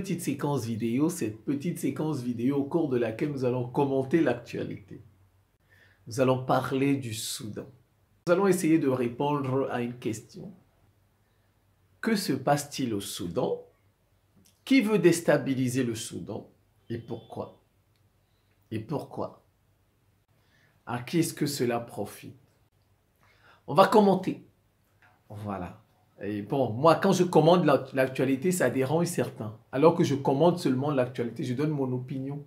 petite séquence vidéo, cette petite séquence vidéo au cours de laquelle nous allons commenter l'actualité. Nous allons parler du Soudan. Nous allons essayer de répondre à une question. Que se passe-t-il au Soudan Qui veut déstabiliser le Soudan Et pourquoi Et pourquoi À qui est-ce que cela profite On va commenter. Voilà. Et bon, moi, quand je commande l'actualité, ça dérange certains. Alors que je commande seulement l'actualité, je donne mon opinion,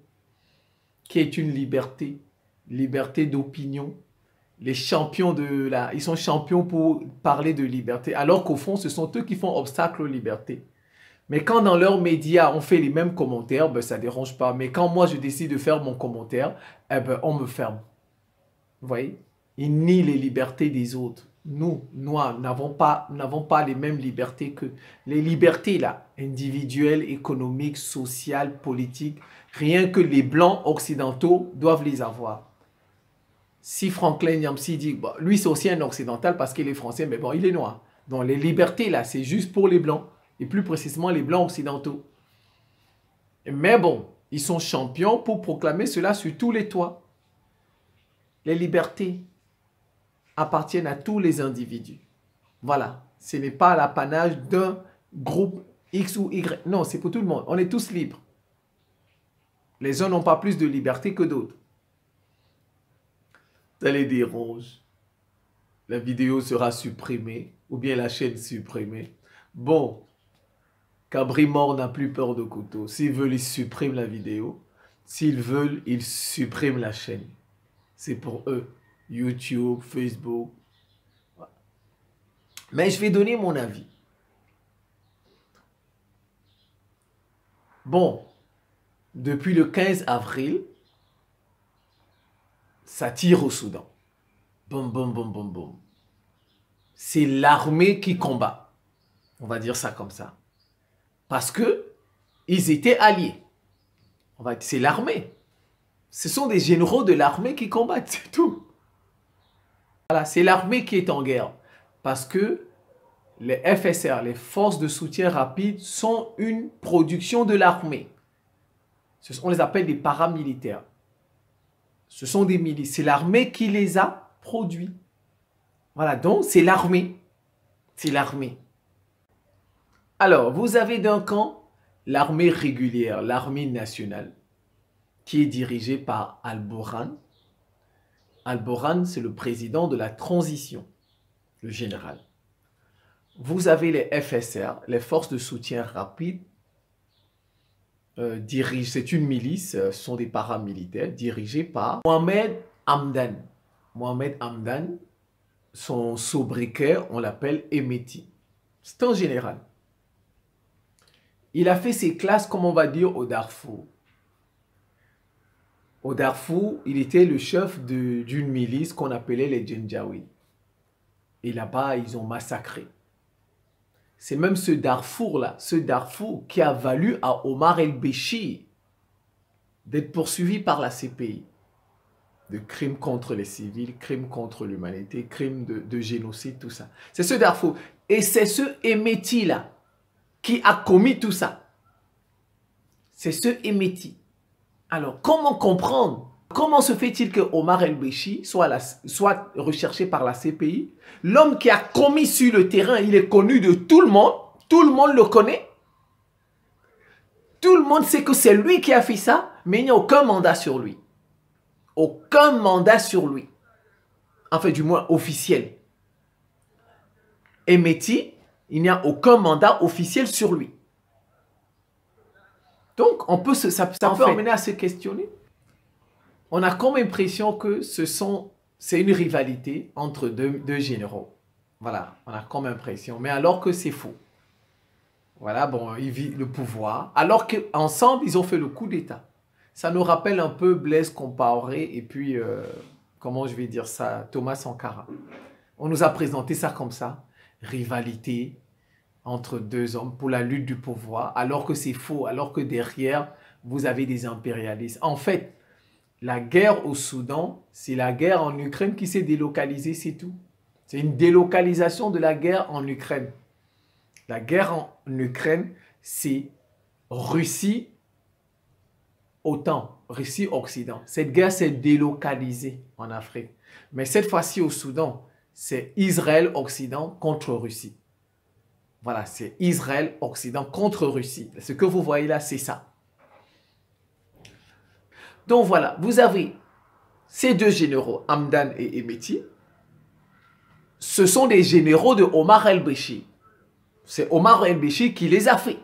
qui est une liberté, liberté d'opinion. Les champions de la... Ils sont champions pour parler de liberté, alors qu'au fond, ce sont eux qui font obstacle aux libertés. Mais quand dans leurs médias, on fait les mêmes commentaires, ben, ça ne dérange pas. Mais quand moi, je décide de faire mon commentaire, eh ben, on me ferme. Vous voyez Ils nient les libertés des autres nous, noirs, n'avons pas, n'avons pas les mêmes libertés que les libertés là, individuelles, économiques, sociales, politiques, rien que les blancs occidentaux doivent les avoir. Si Franklin Yamsi dit, bah, lui c'est aussi un occidental parce qu'il est français, mais bon, il est noir. Donc les libertés là, c'est juste pour les blancs, et plus précisément les blancs occidentaux. Mais bon, ils sont champions pour proclamer cela sur tous les toits. Les libertés, appartiennent à tous les individus. Voilà. Ce n'est pas l'apanage d'un groupe X ou Y. Non, c'est pour tout le monde. On est tous libres. Les uns n'ont pas plus de liberté que d'autres. Ça les dérange. La vidéo sera supprimée ou bien la chaîne supprimée. Bon, Cabri mort n'a plus peur de couteau. S'ils veulent, ils suppriment la vidéo. S'ils veulent, ils suppriment la chaîne. C'est pour eux. YouTube, Facebook. Mais je vais donner mon avis. Bon, depuis le 15 avril, ça tire au Soudan. Boum, boum, boum, boum, boum. C'est l'armée qui combat. On va dire ça comme ça. Parce que ils étaient alliés. C'est l'armée. Ce sont des généraux de l'armée qui combattent, c'est tout c'est l'armée qui est en guerre parce que les FSR, les forces de soutien rapide, sont une production de l'armée. On les appelle des paramilitaires. Ce sont des milices. C'est l'armée qui les a produits. Voilà, donc c'est l'armée. C'est l'armée. Alors, vous avez d'un camp l'armée régulière, l'armée nationale, qui est dirigée par Al-Burhan, al c'est le président de la transition, le général. Vous avez les FSR, les forces de soutien rapide, euh, c'est une milice, euh, sont des paramilitaires dirigés par Mohamed Hamdan. Mohamed Hamdan, son sobriquet, on l'appelle Emeti. C'est un général. Il a fait ses classes, comme on va dire, au Darfour. Au Darfour, il était le chef d'une milice qu'on appelait les Djenjawi. Et là-bas, ils ont massacré. C'est même ce Darfour-là, ce Darfour qui a valu à Omar el-Béchir d'être poursuivi par la CPI de crimes contre les civils, crimes contre l'humanité, crimes de, génocide, tout ça. C'est ce Darfour. Et c'est ce Emeti là qui a commis tout ça. C'est ce Emeti. Alors, comment comprendre Comment se fait-il que Omar El-Béchi soit, soit recherché par la CPI L'homme qui a commis sur le terrain, il est connu de tout le monde. Tout le monde le connaît. Tout le monde sait que c'est lui qui a fait ça, mais il n'y a aucun mandat sur lui. Aucun mandat sur lui. Enfin, du moins officiel. Et Métis, il n'y a aucun mandat officiel sur lui. Donc, on peut se, ça, peut à se questionner. On a comme impression que ce sont, c'est une rivalité entre deux, généraux. Voilà, on a comme impression. Mais alors que c'est faux. Voilà, bon, ils vivent le pouvoir. Alors qu'ensemble, ils ont fait le coup d'État. Ça nous rappelle un peu Blaise Compaoré et puis, euh, comment je vais dire ça, Thomas Sankara. On nous a présenté ça comme ça. Rivalité, entre deux hommes pour la lutte du pouvoir, alors que c'est faux, alors que derrière, vous avez des impérialistes. En fait, la guerre au Soudan, c'est la guerre en Ukraine qui s'est délocalisée, c'est tout. C'est une délocalisation de la guerre en Ukraine. La guerre en Ukraine, c'est Russie, OTAN, Russie, Occident. Cette guerre s'est délocalisée en Afrique. Mais cette fois-ci au Soudan, c'est Israël, Occident contre Russie. Voilà, c'est Israël, Occident contre Russie. Ce que vous voyez là, c'est ça. Donc voilà, vous avez ces deux généraux, Hamdan et Emeti. Ce sont des généraux de Omar el-Béchi. C'est Omar el-Béchi qui les a faits.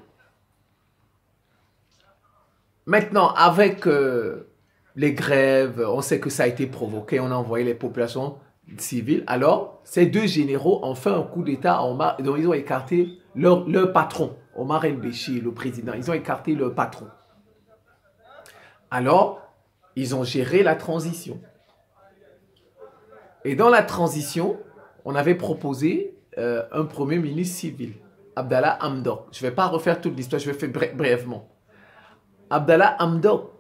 Maintenant, avec euh, les grèves, on sait que ça a été provoqué, on a envoyé les populations Civil. Alors, ces deux généraux ont fait un coup d'État dont ils ont écarté leur, patron, Omar El-Béchir, le président. Ils ont écarté leur patron. Alors, ils ont géré la transition. Et dans la transition, on avait proposé euh, un premier ministre civil, Abdallah Hamdok. Je ne vais pas refaire toute l'histoire, je vais faire brièvement. Abdallah Hamdok,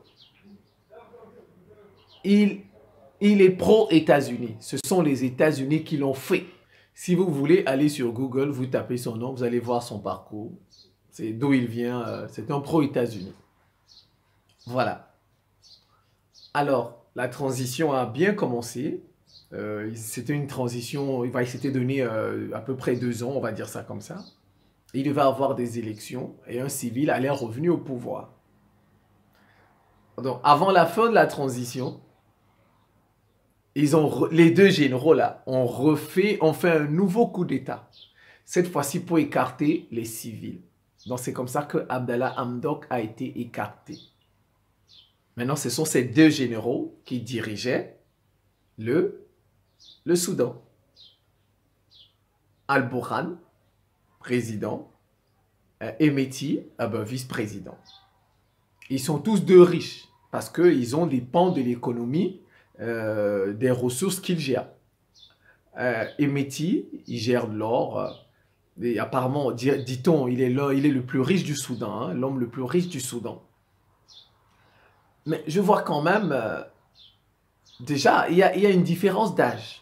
il il est pro-États-Unis. Ce sont les États-Unis qui l'ont fait. Si vous voulez aller sur Google, vous tapez son nom, vous allez voir son parcours. C'est d'où il vient. Euh, c'est un pro-États-Unis. Voilà. Alors, la transition a bien commencé. Euh, c'était une transition, il, s'était donné euh, à peu près deux ans, on va dire ça comme ça. Il devait avoir des élections et un civil allait revenir au pouvoir. Donc, avant la fin de la transition, ont, les deux généraux là ont refait, ont fait un nouveau coup d'État. Cette fois-ci pour écarter les civils. Donc c'est comme ça que Abdallah Hamdok a été écarté. Maintenant, ce sont ces deux généraux qui dirigeaient le, le Soudan. Al-Burhan, président, euh, et euh, ben, vice-président. Ils sont tous deux riches parce qu'ils ont des pans de l'économie euh, des ressources qu'il gère. Euh, Emeti, il gère l'or. Euh, et apparemment, dit-on, il est il est le plus riche du Soudan, hein, l'homme le plus riche du Soudan. Mais je vois quand même, euh, déjà, il y, a, une différence d'âge.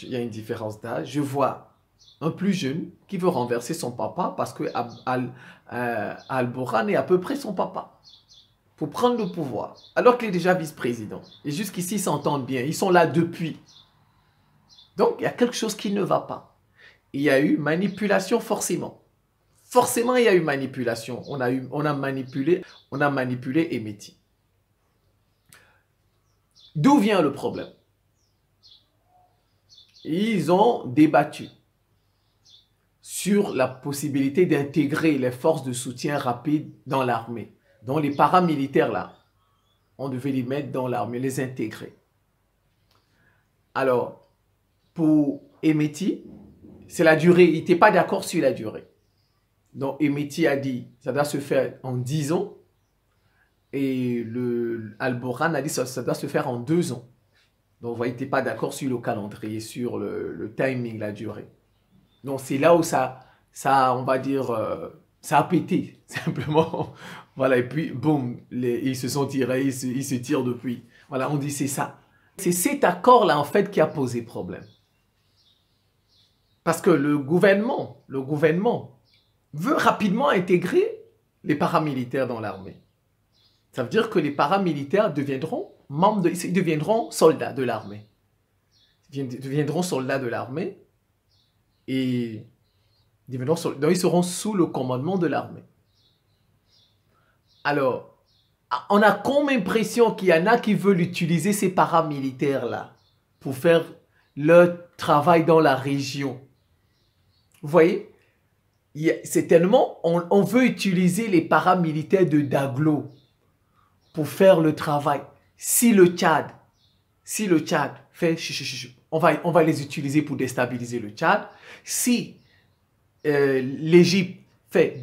Il y a une différence d'âge. Je vois un plus jeune qui veut renverser son papa parce que al est à peu près son papa pour prendre le pouvoir, alors qu'il est déjà vice-président. Et jusqu'ici, ils s'entendent bien. Ils sont là depuis. Donc, il y a quelque chose qui ne va pas. Il y a eu manipulation forcément. Forcément, il y a eu manipulation. On a, eu, on a manipulé, on a manipulé et D'où vient le problème Ils ont débattu sur la possibilité d'intégrer les forces de soutien rapide dans l'armée. Donc les paramilitaires là, on devait les mettre dans l'armée, les intégrer. Alors, pour Emeti, c'est la durée. Il n'était pas d'accord sur la durée. Donc Emeti a dit, ça doit se faire en 10 ans. Et le Alboran a dit, ça, ça doit se faire en 2 ans. Donc, il n'était pas d'accord sur le calendrier, sur le, timing, la durée. Donc, c'est là où ça, ça, on va dire, euh, ça a pété, simplement. voilà, et puis, boum, ils se sont tirés, ils se, tirent depuis. Voilà, on dit c'est ça. C'est cet accord-là, en fait, qui a posé problème. Parce que le gouvernement, le gouvernement veut rapidement intégrer les paramilitaires dans l'armée. Ça veut dire que les paramilitaires deviendront membres ils deviendront soldats de l'armée. Ils deviendront soldats de l'armée et ils seront sous le commandement de l'armée. Alors, on a comme impression qu'il y en a qui veulent utiliser ces paramilitaires-là pour faire leur travail dans la région. Vous voyez C'est tellement, on, veut utiliser les paramilitaires de Daglo pour faire le travail. Si le Tchad, si le Tchad fait, on va, on va les utiliser pour déstabiliser le Tchad. Si euh, l'Égypte fait.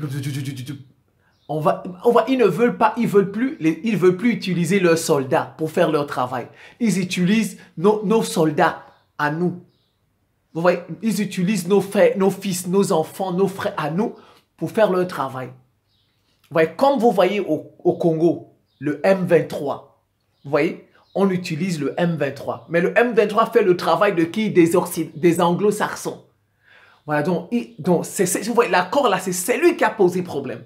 On va, on va, ils ne veulent pas, ils veulent plus, ils veulent plus utiliser leurs soldats pour faire leur travail. Ils utilisent nos, soldats à nous. Vous voyez, ils utilisent nos frères, nos fils, nos enfants, nos frères à nous pour faire leur travail. Vous comme vous voyez au, Congo, le M23, vous voyez, on utilise le M23. Mais le M23 fait le travail de qui Des, des anglo-saxons. Voilà, donc, donc c'est, l'accord là, c'est celui qui a posé problème.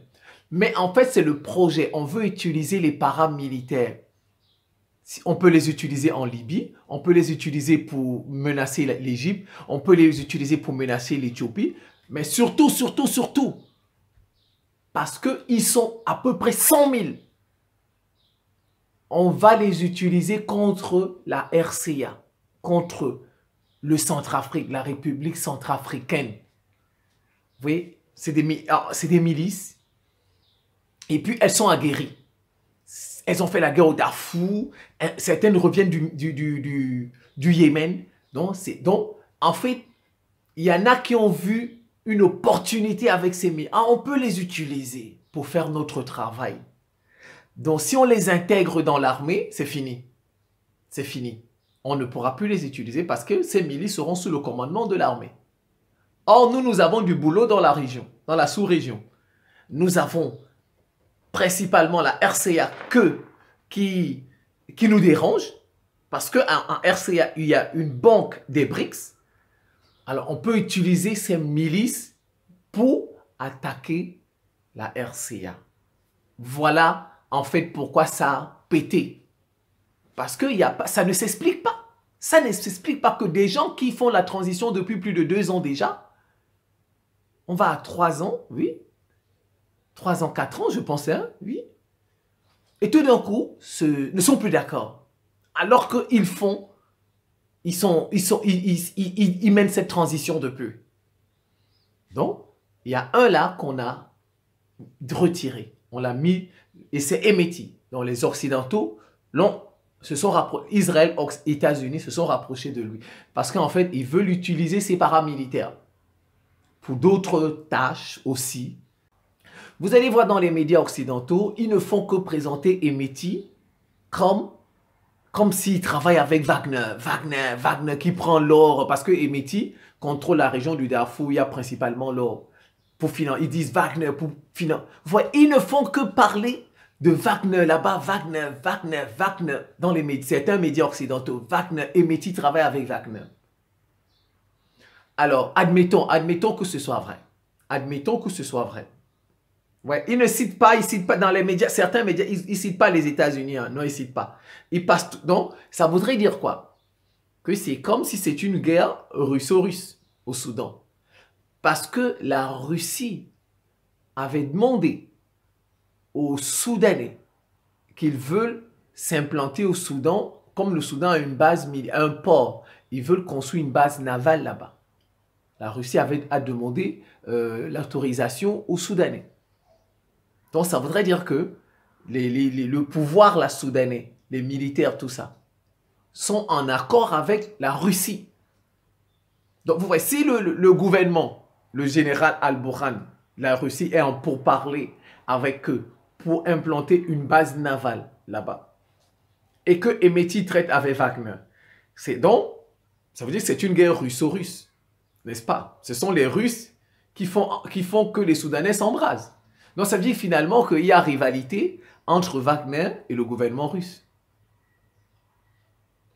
Mais en fait, c'est le projet. On veut utiliser les paramilitaires. On peut les utiliser en Libye, on peut les utiliser pour menacer l'Égypte, on peut les utiliser pour menacer l'Éthiopie, mais surtout, surtout, surtout, parce qu'ils sont à peu près 100 000. On va les utiliser contre la RCA, contre eux le Centrafrique, la République centrafricaine. Vous voyez, ah, c'est des, milices. Et puis, elles sont aguerries. Elles ont fait la guerre au Darfour. Hein, certaines reviennent du, du, du, Yémen. Donc, donc, en fait, il y en a qui ont vu une opportunité avec ces milices. Ah, on peut les utiliser pour faire notre travail. Donc, si on les intègre dans l'armée, c'est fini. C'est fini on ne pourra plus les utiliser parce que ces milices seront sous le commandement de l'armée. Or, nous, nous avons du boulot dans la région, dans la sous-région. Nous avons principalement la RCA que qui, qui nous dérange, parce qu'en RCA, il y a une banque des BRICS. Alors, on peut utiliser ces milices pour attaquer la RCA. Voilà, en fait, pourquoi ça a pété. Parce que y a, ça ne s'explique pas. Ça ne s'explique pas que des gens qui font la transition depuis plus de deux ans déjà, on va à trois ans, oui, trois ans, quatre ans, je pensais, hein, oui, et tout d'un coup, ce, ne sont plus d'accord. Alors qu'ils font, ils, sont, ils, sont, ils, mènent cette transition depuis. Donc, il y a un là qu'on a retiré. On l'a mis, et c'est éméti. dans les Occidentaux l'ont se sont Israël, États-Unis se sont rapprochés de lui. Parce qu'en fait, ils veulent utiliser ces paramilitaires pour d'autres tâches aussi. Vous allez voir dans les médias occidentaux, ils ne font que présenter Emeti comme comme s'il travaille avec Wagner, Wagner, Wagner qui prend l'or, parce que Emeti contrôle la région du Darfour, il y a principalement l'or. Pour financer, ils disent Wagner pour financer. Ils ne font que parler de Wagner là-bas, Wagner, Wagner, Wagner, dans les médias, certains médias occidentaux, Wagner et Métis travaillent avec Wagner. Alors, admettons, admettons que ce soit vrai. Admettons que ce soit vrai. Ouais, ils ne citent pas, ils citent pas dans les médias, certains médias, ils, ne citent pas les États-Unis, hein. non, ils citent pas. Ils passent Donc, ça voudrait dire quoi Que c'est comme si c'est une guerre russo-russe au Soudan. Parce que la Russie avait demandé aux Soudanais qu'ils veulent s'implanter au Soudan, comme le Soudan a une base, un port, ils veulent construire une base navale là-bas. La Russie avait à demander euh, l'autorisation aux Soudanais. Donc ça voudrait dire que les, le pouvoir là soudanais, les militaires, tout ça, sont en accord avec la Russie. Donc vous voyez, si le, gouvernement, le général Al-Burhan, la Russie est en pourparlers avec eux pour implanter une base navale là-bas. Et que Emeti traite avec Wagner. C'est donc, ça veut dire que c'est une guerre russo-russe, n'est-ce pas Ce sont les Russes qui font, qui font que les Soudanais s'embrasent. Donc ça veut dire finalement qu'il y a rivalité entre Wagner et le gouvernement russe.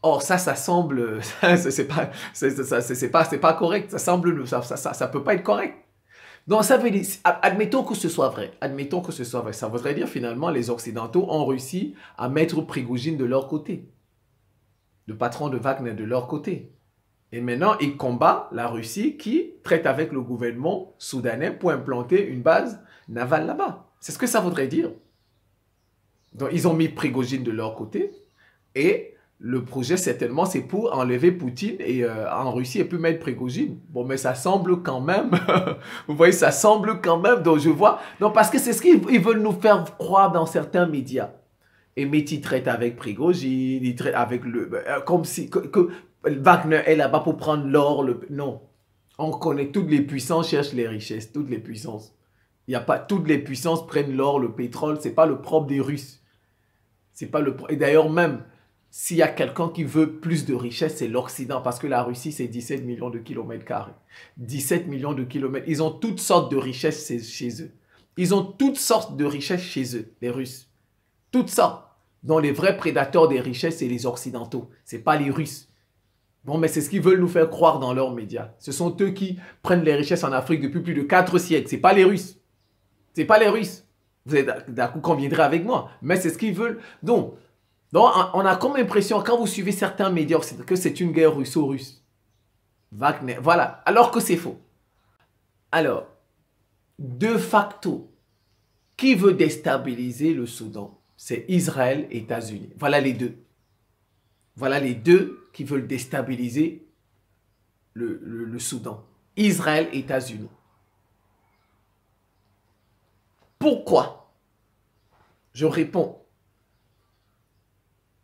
Or, ça, ça semble. C'est pas, c'est pas, pas correct. Ça semble. Ça, ça, ça peut pas être correct. Donc ça veut dire, admettons que ce soit vrai, admettons que ce soit vrai, ça voudrait dire finalement les Occidentaux ont réussi à mettre Prigogine de leur côté, le patron de Wagner de leur côté. Et maintenant, ils combattent la Russie qui traite avec le gouvernement soudanais pour implanter une base navale là-bas. C'est ce que ça voudrait dire. Donc ils ont mis Prigogine de leur côté et le projet, certainement, c'est pour enlever Poutine et euh, en Russie, et puis mettre Prigogine. Bon, mais ça semble quand même, vous voyez, ça semble quand même, donc je vois. Non, parce que c'est ce qu'ils veulent nous faire croire dans certains médias. Et Métis traite avec Prigogine, il traite avec le... Euh, comme si que, Wagner est là-bas pour prendre l'or. Le, non, on connaît toutes les puissances cherchent les richesses, toutes les puissances. Il n'y a pas... Toutes les puissances prennent l'or, le pétrole, c'est pas le propre des Russes. C'est pas le... Et d'ailleurs même s'il y a quelqu'un qui veut plus de richesse, c'est l'Occident, parce que la Russie, c'est 17 millions de kilomètres carrés. 17 millions de kilomètres. Ils ont toutes sortes de richesses chez eux. Ils ont toutes sortes de richesses chez eux, les Russes. Tout ça. Dont les vrais prédateurs des richesses, c'est les Occidentaux. C'est pas les Russes. Bon, mais c'est ce qu'ils veulent nous faire croire dans leurs médias. Ce sont eux qui prennent les richesses en Afrique depuis plus de 4 siècles. C'est pas les Russes. C'est pas les Russes. Vous êtes d'accord, conviendrez avec moi. Mais c'est ce qu'ils veulent. Donc, donc, on a comme impression, quand vous suivez certains médias, que c'est une guerre russo-russe. Wagner, voilà. Alors que c'est faux. Alors, de facto, qui veut déstabiliser le Soudan C'est Israël et États-Unis. Voilà les deux. Voilà les deux qui veulent déstabiliser le, Soudan. Israël et États-Unis. Pourquoi Je réponds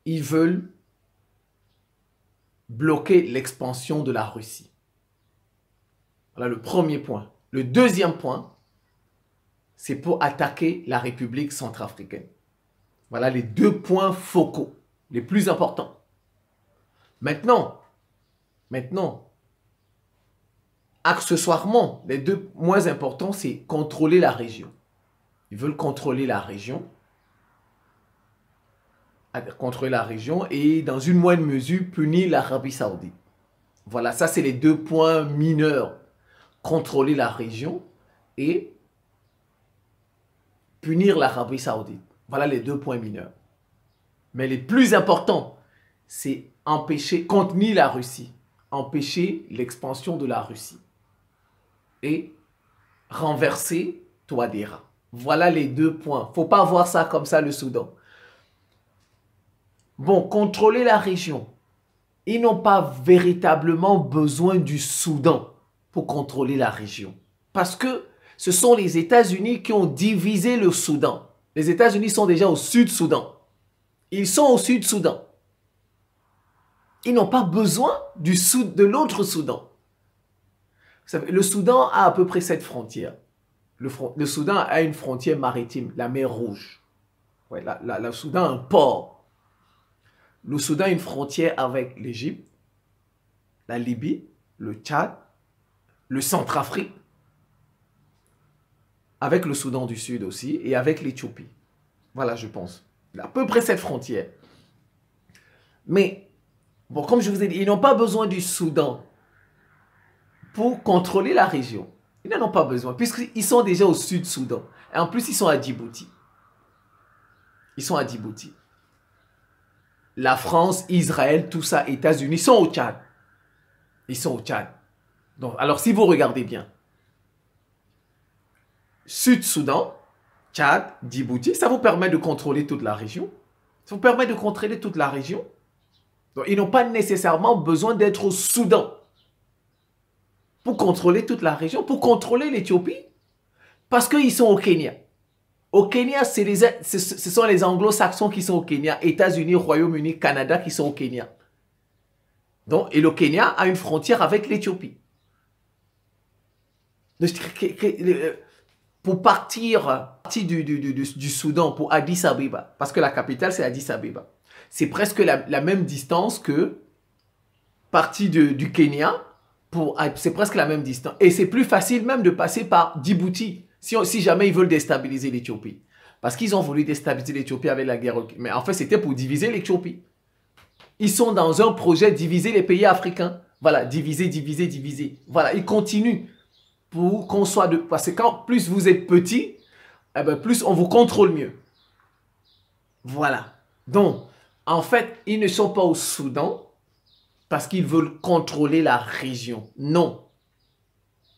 ils veulent bloquer l'expansion de la Russie. Voilà le premier point. Le deuxième point, c'est pour attaquer la République centrafricaine. Voilà les deux points focaux, les plus importants. Maintenant, maintenant, accessoirement, les deux moins importants, c'est contrôler la région. Ils veulent contrôler la région Contrôler la région et dans une moindre mesure punir l'Arabie saoudite. Voilà, ça c'est les deux points mineurs. Contrôler la région et punir l'Arabie saoudite. Voilà les deux points mineurs. Mais les plus importants, c'est empêcher, contenir la Russie, empêcher l'expansion de la Russie et renverser Touadéra. Voilà les deux points. Faut pas voir ça comme ça le Soudan. Bon, contrôler la région. Ils n'ont pas véritablement besoin du Soudan pour contrôler la région. Parce que ce sont les États-Unis qui ont divisé le Soudan. Les États-Unis sont déjà au Sud-Soudan. Ils sont au Sud-Soudan. Ils n'ont pas besoin du de l'autre Soudan. Savez, le Soudan a à peu près cette frontière. Le, Soudan a une frontière maritime, la mer Rouge. Ouais, le Soudan a un port le Soudan a une frontière avec l'Égypte, la Libye, le Tchad, le Centrafrique, avec le Soudan du Sud aussi et avec l'Éthiopie. Voilà, je pense. À peu près cette frontière. Mais, comme je vous ai dit, ils n'ont pas besoin du Soudan pour contrôler la région. Ils n'en ont pas besoin, puisqu'ils sont déjà au Sud-Soudan. Et en plus, ils sont à Djibouti. Ils sont à Djibouti. La France, Israël, tout ça, États-Unis sont au Tchad. Ils sont au Tchad. Donc, alors, si vous regardez bien, Sud-Soudan, Tchad, Djibouti, ça vous permet de contrôler toute la région. Ça vous permet de contrôler toute la région. Donc, ils n'ont pas nécessairement besoin d'être au Soudan pour contrôler toute la région, pour contrôler l'Éthiopie, parce qu'ils sont au Kenya. Au Kenya, ce, sont les anglo-saxons qui sont au Kenya, États-Unis, Royaume-Uni, Canada qui sont au Kenya. Donc, et le Kenya a une frontière avec l'Éthiopie. Euh, pour partir, du, Soudan pour Addis Abeba, parce que la capitale c'est Addis Abeba, c'est presque la, même distance que partir du Kenya, c'est presque la même distance. Et c'est plus facile même de passer par Djibouti si, jamais ils veulent déstabiliser l'Éthiopie. Parce qu'ils ont voulu déstabiliser l'Éthiopie avec la guerre. Mais en fait, c'était pour diviser l'Éthiopie. Ils sont dans un projet de diviser les pays africains. Voilà, diviser, diviser, diviser. Voilà, ils continuent pour qu'on soit de... Parce que quand plus vous êtes petit, eh ben, plus on vous contrôle mieux. Voilà. Donc, en fait, ils ne sont pas au Soudan parce qu'ils veulent contrôler la région. Non.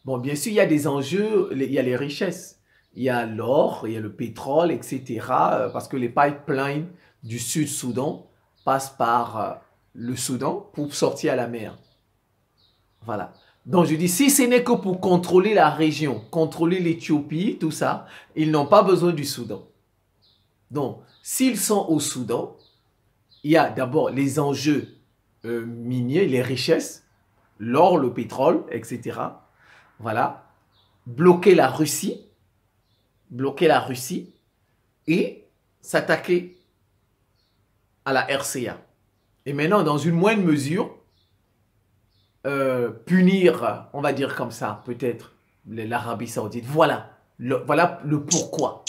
Bon, bien sûr, il y a des enjeux, il y a les richesses. Il y a l'or, il y a le pétrole, etc. Euh, parce que les pipelines du Sud-Soudan passent par euh, le Soudan pour sortir à la mer. Voilà. Donc je dis, si ce n'est que pour contrôler la région, contrôler l'Éthiopie, tout ça, ils n'ont pas besoin du Soudan. Donc, s'ils sont au Soudan, il y a d'abord les enjeux euh, miniers, les richesses, l'or, le pétrole, etc voilà, bloquer la Russie, bloquer la Russie et s'attaquer à la RCA. Et maintenant, dans une moindre mesure, euh, punir, on va dire comme ça, peut-être, l'Arabie saoudite. Voilà, voilà le pourquoi.